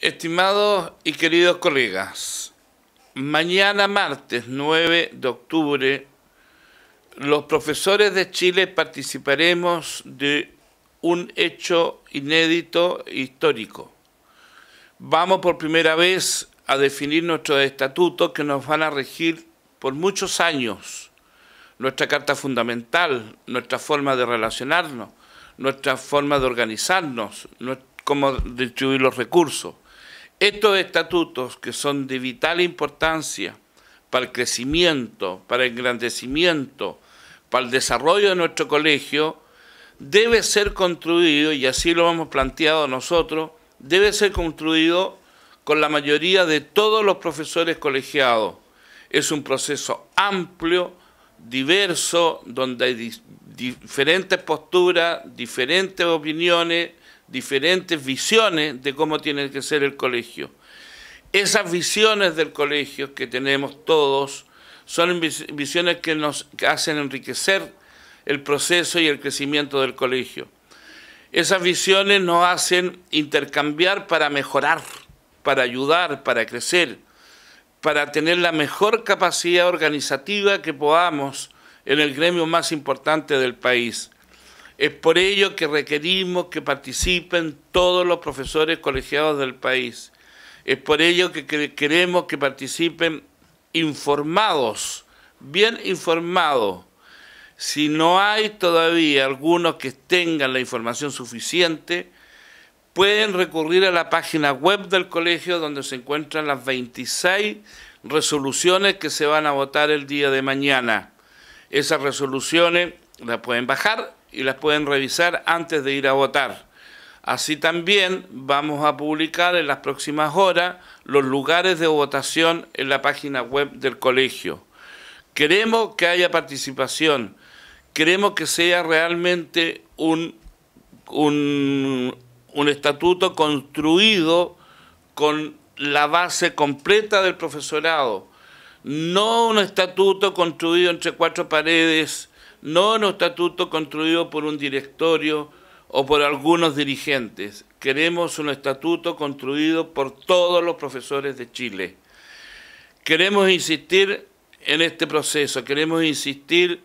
Estimados y queridos colegas, mañana martes 9 de octubre, los profesores de Chile participaremos de un hecho inédito e histórico. Vamos por primera vez a definir nuestros estatutos que nos van a regir por muchos años. Nuestra carta fundamental, nuestra forma de relacionarnos, nuestra forma de organizarnos, cómo distribuir los recursos. Estos estatutos que son de vital importancia para el crecimiento, para el engrandecimiento, para el desarrollo de nuestro colegio, debe ser construido, y así lo hemos planteado nosotros, debe ser construido con la mayoría de todos los profesores colegiados. Es un proceso amplio, diverso, donde hay diferentes posturas, diferentes opiniones, diferentes visiones de cómo tiene que ser el colegio. Esas visiones del colegio que tenemos todos son visiones que nos hacen enriquecer el proceso y el crecimiento del colegio. Esas visiones nos hacen intercambiar para mejorar, para ayudar, para crecer, para tener la mejor capacidad organizativa que podamos en el gremio más importante del país. Es por ello que requerimos que participen todos los profesores colegiados del país. Es por ello que queremos que participen informados, bien informados. Si no hay todavía algunos que tengan la información suficiente, pueden recurrir a la página web del colegio donde se encuentran las 26 resoluciones que se van a votar el día de mañana. Esas resoluciones las pueden bajar y las pueden revisar antes de ir a votar. Así también vamos a publicar en las próximas horas los lugares de votación en la página web del colegio. Queremos que haya participación, queremos que sea realmente un, un, estatuto construido con la base completa del profesorado, no un estatuto construido entre cuatro paredes no un estatuto construido por un directorio o por algunos dirigentes. Queremos un estatuto construido por todos los profesores de Chile. Queremos insistir en este proceso, queremos insistir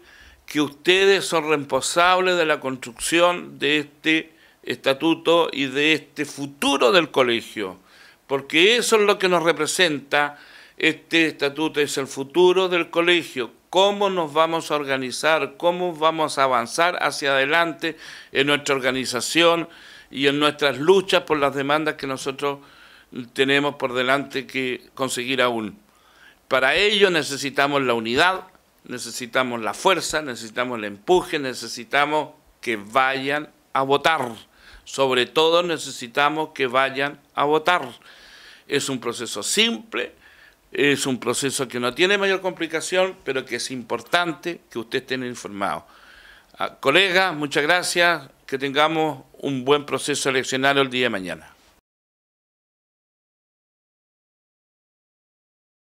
que ustedes son responsables de la construcción de este estatuto y de este futuro del colegio, porque eso es lo que nos representa este estatuto, es el futuro del colegio, cómo nos vamos a organizar, cómo vamos a avanzar hacia adelante en nuestra organización y en nuestras luchas por las demandas que nosotros tenemos por delante que conseguir aún. Para ello necesitamos la unidad, necesitamos la fuerza, necesitamos el empuje, necesitamos que vayan a votar. Sobre todo necesitamos que vayan a votar. Es un proceso simple, es un proceso que no tiene mayor complicación, pero que es importante que ustedes estén informado, ah, Colegas, muchas gracias. Que tengamos un buen proceso eleccionario el día de mañana.